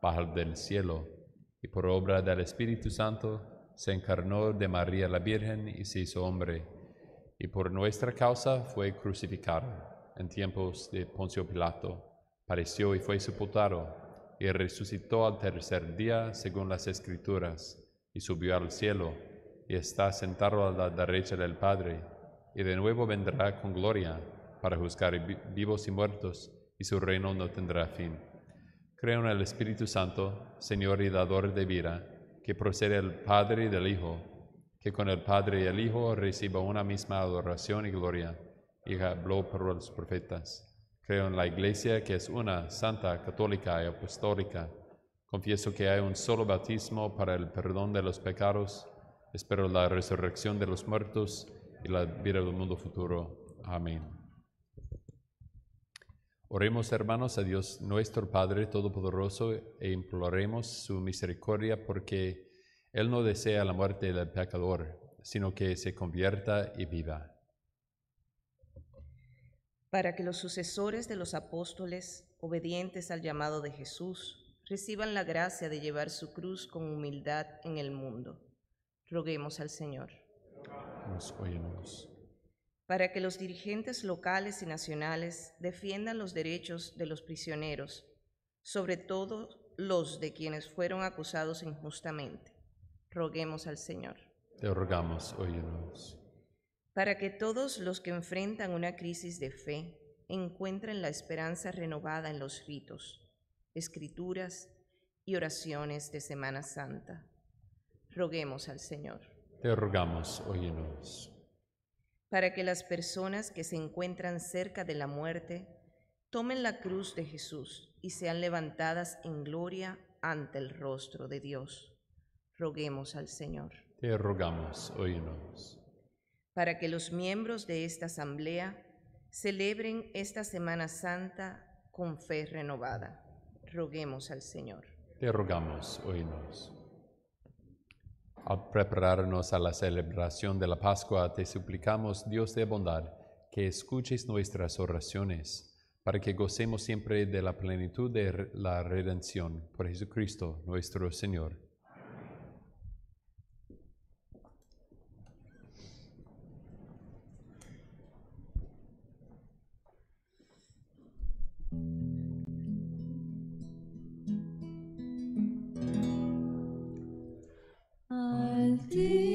A: bajar del cielo, y por obra del Espíritu Santo se encarnó de María la Virgen y se hizo hombre, y por nuestra causa fue crucificado en tiempos de Poncio Pilato, pareció y fue sepultado, y resucitó al tercer día según las Escrituras, y subió al cielo, y está sentado a la derecha del Padre, y de nuevo vendrá con gloria para juzgar vivos y muertos, y su reino no tendrá fin. Creo en el Espíritu Santo, Señor y Dador de vida, que procede del Padre y del Hijo, que con el Padre y el Hijo reciba una misma adoración y gloria, y habló por los profetas. Creo en la Iglesia, que es una, santa, católica y apostólica. Confieso que hay un solo bautismo para el perdón de los pecados. Espero la resurrección de los muertos y la vida del mundo futuro. Amén. Oremos hermanos a Dios nuestro Padre Todopoderoso e imploremos su misericordia porque Él no desea la muerte del pecador, sino que se convierta y viva.
E: Para que los sucesores de los apóstoles, obedientes al llamado de Jesús, reciban la gracia de llevar su cruz con humildad en el mundo. Roguemos al Señor. Nos para que los dirigentes locales y nacionales defiendan los derechos de los prisioneros, sobre todo los de quienes fueron acusados injustamente. Roguemos al Señor.
A: Te rogamos, óyenos.
E: Para que todos los que enfrentan una crisis de fe encuentren la esperanza renovada en los ritos, escrituras y oraciones de Semana Santa. Roguemos al Señor.
A: Te rogamos, óyenos
E: para que las personas que se encuentran cerca de la muerte tomen la cruz de Jesús y sean levantadas en gloria ante el rostro de Dios. Roguemos al Señor.
A: Te rogamos, oínos.
E: Para que los miembros de esta asamblea celebren esta Semana Santa con fe renovada. Roguemos al Señor.
A: Te rogamos, oínos. Al prepararnos a la celebración de la Pascua, te suplicamos, Dios de bondad, que escuches nuestras oraciones, para que gocemos siempre de la plenitud de la redención por Jesucristo nuestro Señor.
C: see.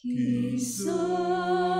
C: qui sera.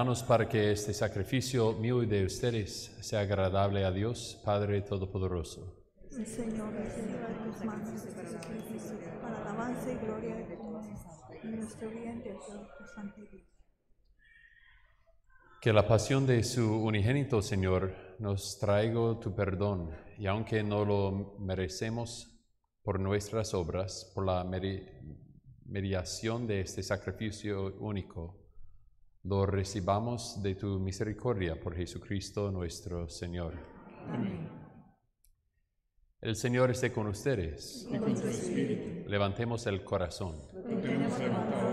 A: hermanos, para que este sacrificio mío y de ustedes sea agradable a Dios, Padre Todopoderoso. Señor tus manos este sacrificio para y gloria de Que la pasión de su unigénito Señor nos traiga tu perdón, y aunque no lo merecemos por nuestras obras, por la mediación de este sacrificio único, lo recibamos de tu misericordia por Jesucristo nuestro Señor. Amén. El Señor esté con ustedes. Y con espíritu. Levantemos el corazón.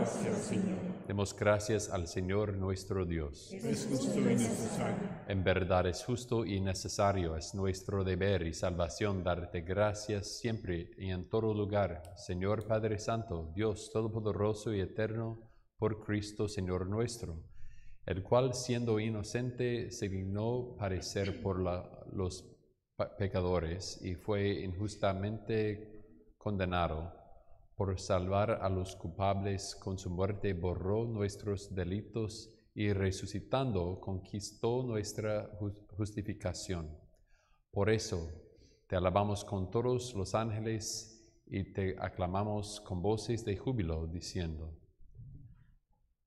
A: Señor. Demos gracias al Señor nuestro Dios. Es justo y necesario. En verdad es justo y necesario, es nuestro deber y salvación darte gracias siempre y en todo lugar, Señor Padre Santo, Dios Todopoderoso y Eterno Cristo Señor nuestro, el cual siendo inocente se dignó parecer por los pecadores y fue injustamente condenado. Por salvar a los culpables con su muerte borró nuestros delitos y resucitando conquistó nuestra justificación. Por eso te alabamos con todos los ángeles y te aclamamos con voces de júbilo diciendo.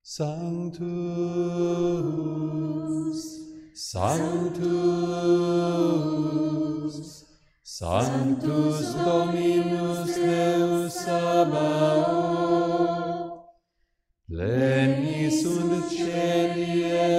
A: Sanctus,
C: Sanctus, Sanctus Dominus Deus Sabao,
A: Plenis
C: und Celiae,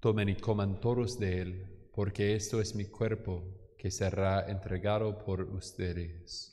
A: Tomen y coman todos de él, porque esto es mi cuerpo que será entregado por ustedes.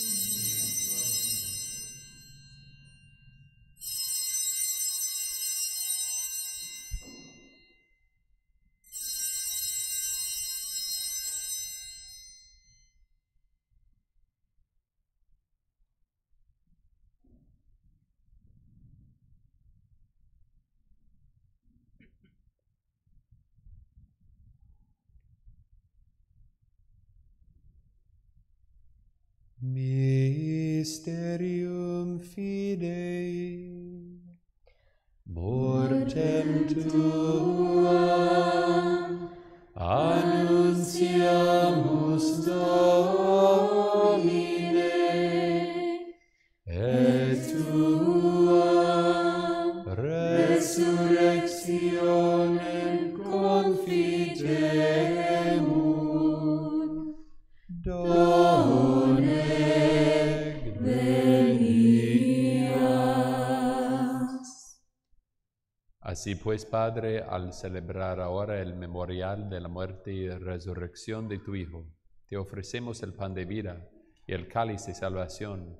A: Así pues, Padre, al celebrar ahora el memorial de la muerte y resurrección de tu Hijo, te ofrecemos el pan de vida y el cáliz de salvación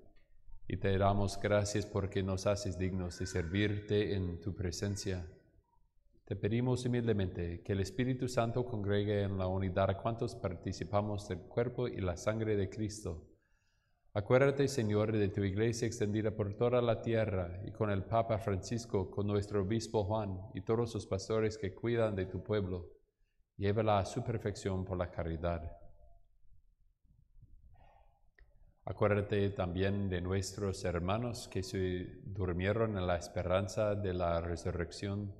A: y te damos gracias porque nos haces dignos de servirte en tu presencia. Te pedimos humildemente que el Espíritu Santo congregue en la unidad a cuantos participamos del cuerpo y la sangre de Cristo. Acuérdate, Señor, de tu iglesia extendida por toda la tierra y con el Papa Francisco, con nuestro obispo Juan y todos los pastores que cuidan de tu pueblo. Llévala a su perfección por la caridad. Acuérdate también de nuestros hermanos que se durmieron en la esperanza de la resurrección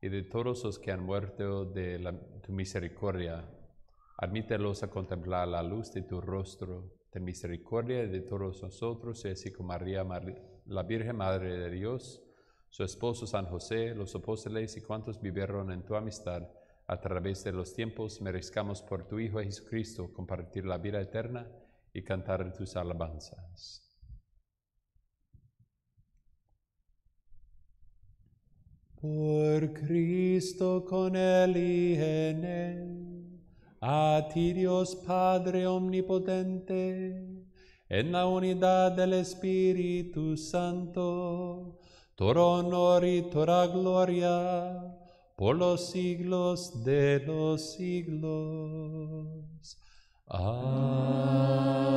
A: y de todos los que han muerto de tu misericordia. Admítelos a contemplar la luz de tu rostro. De misericordia de todos nosotros, y así como María, María, la Virgen Madre de Dios, su esposo San José, los apóstoles y cuantos vivieron en tu amistad a través de los tiempos, merezcamos por tu Hijo Jesucristo compartir la vida eterna y cantar tus alabanzas. Por Cristo con él y en él, a ti Dios Padre Omnipotente, en la unidad del Espíritu Santo, todo honor y toda gloria por los siglos de los siglos. Amén.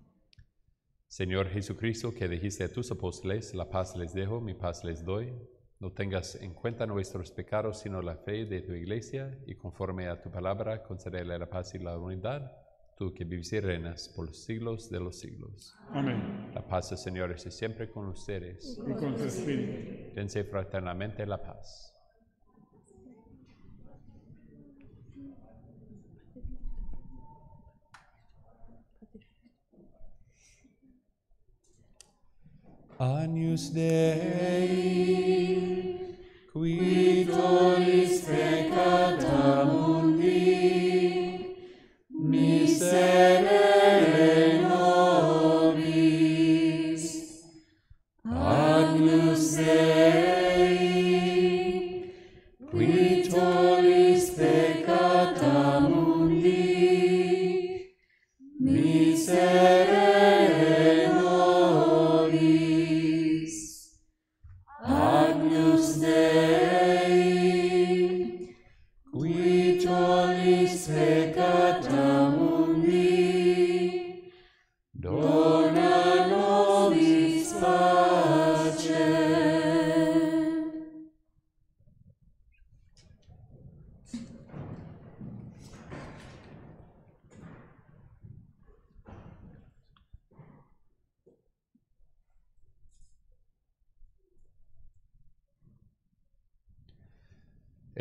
A: Señor Jesucristo, que dijiste a tus apóstoles, la paz les dejo, mi paz les doy. No tengas en cuenta nuestros pecados, sino la fe de tu iglesia, y conforme a tu palabra, concederle la paz y la unidad, tú que vives y reinas por los siglos de los siglos. Amén. La paz del Señor es siempre con ustedes. Y con su espíritu. Dense fraternamente la paz. Agnus Dei, qui
C: tollis peccata mundi, miserere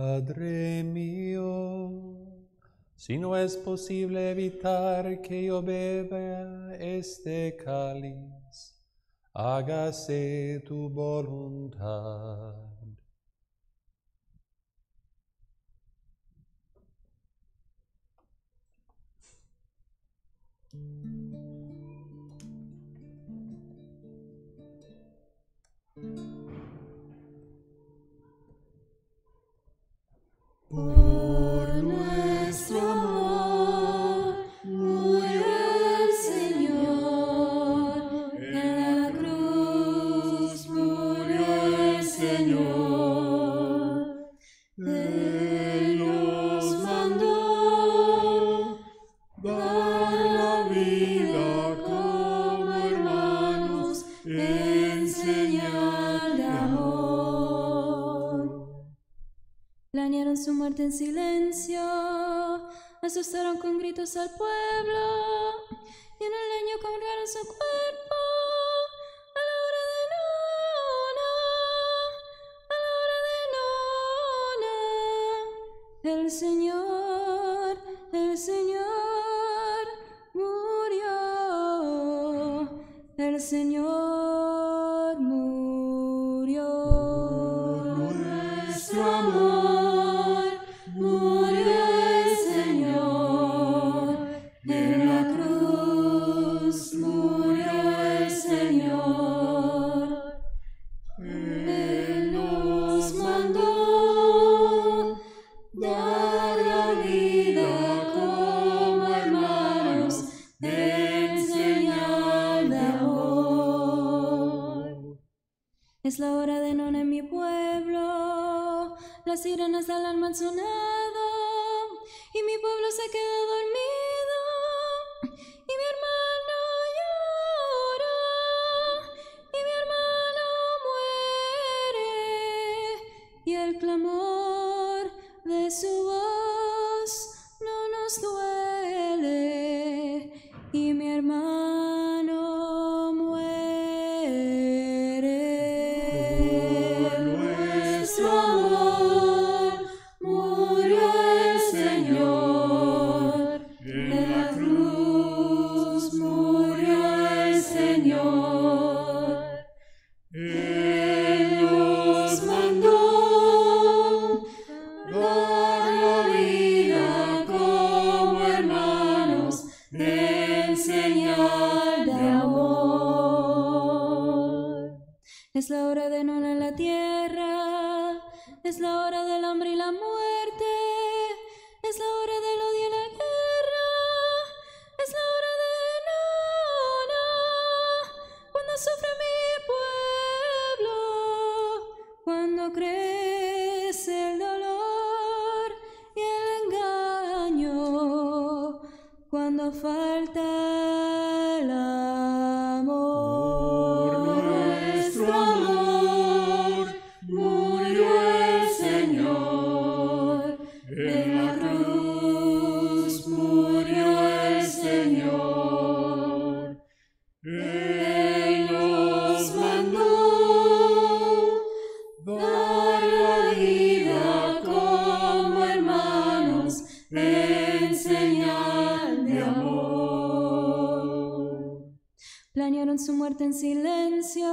A: Padre mío, si no es posible evitar que yo beba este cáliz, hágase tu voluntad.
B: Ooh.
C: silencio. Asustaron con gritos al pueblo y en el leño con su cuerpo. sirenas alarman sonar. en silencio,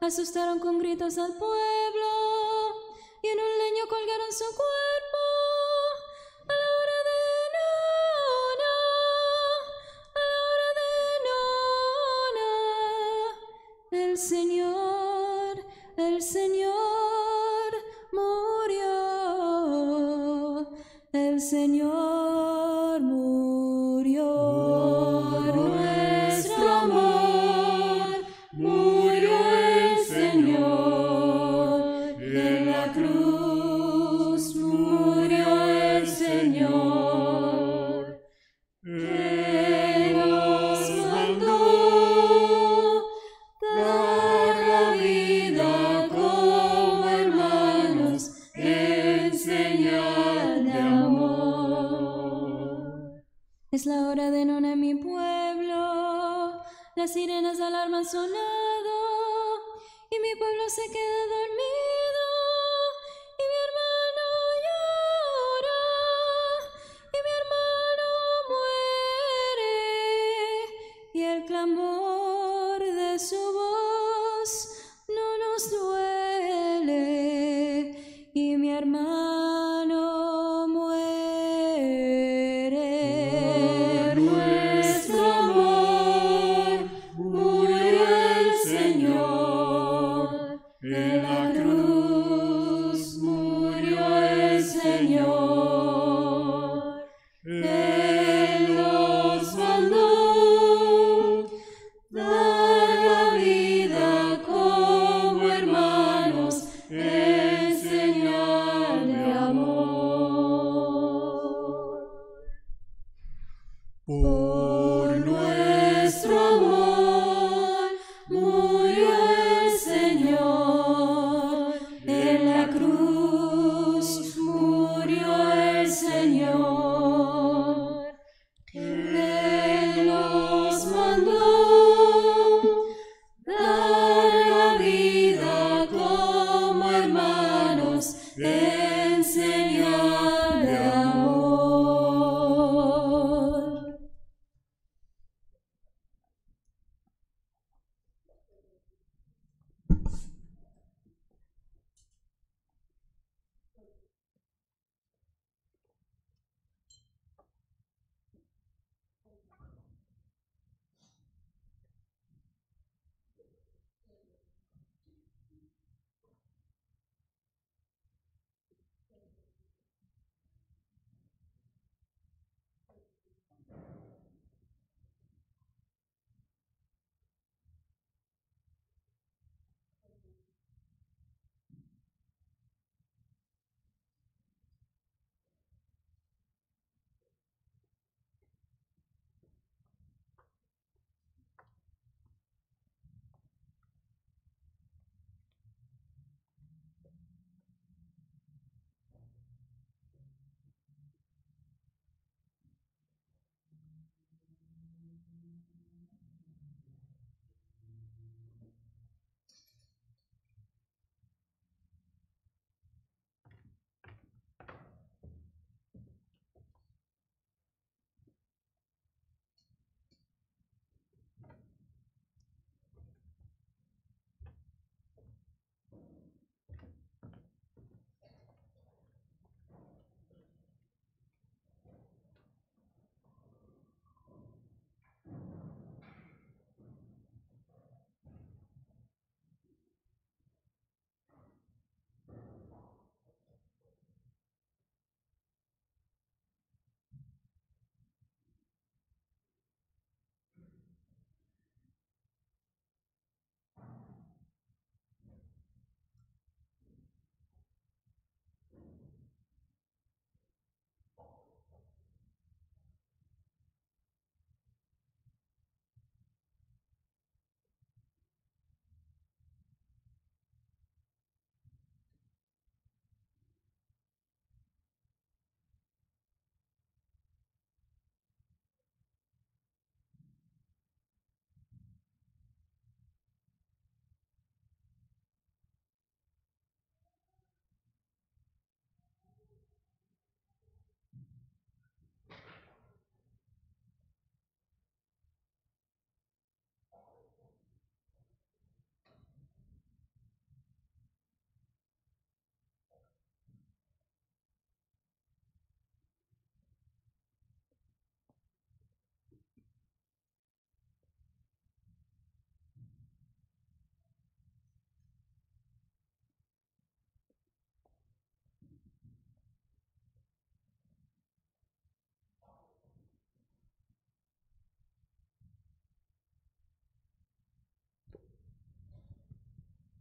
C: asustaron con gritos al pueblo y en un leño colgaron su cuerpo. A la hora de a la hora de el Señor, el Señor murió, el Señor.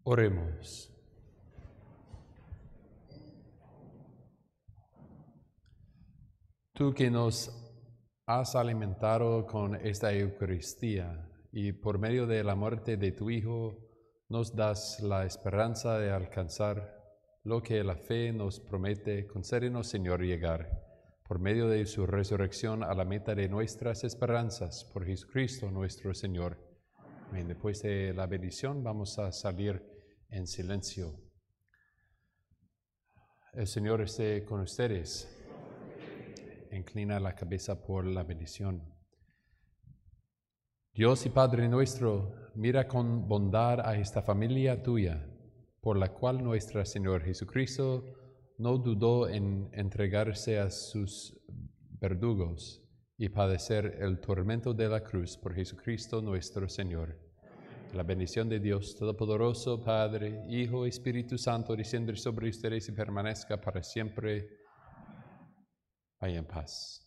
A: Oremos. Tú que nos has alimentado con esta Eucaristía y por medio de la muerte de tu Hijo nos das la esperanza de alcanzar lo que la fe nos promete, concédenos, Señor, llegar por medio de su resurrección a la meta de nuestras esperanzas por Jesucristo nuestro Señor. después de la bendición vamos a salir en silencio. El Señor esté con ustedes. Inclina la cabeza por la bendición. Dios y Padre nuestro, mira con bondad a esta familia tuya, por la cual nuestro Señor Jesucristo no dudó en entregarse a sus verdugos y padecer el tormento de la cruz por Jesucristo nuestro Señor la bendición de Dios Todopoderoso, Padre, Hijo, y Espíritu Santo, descienda sobre ustedes y permanezca para siempre. Vaya en paz.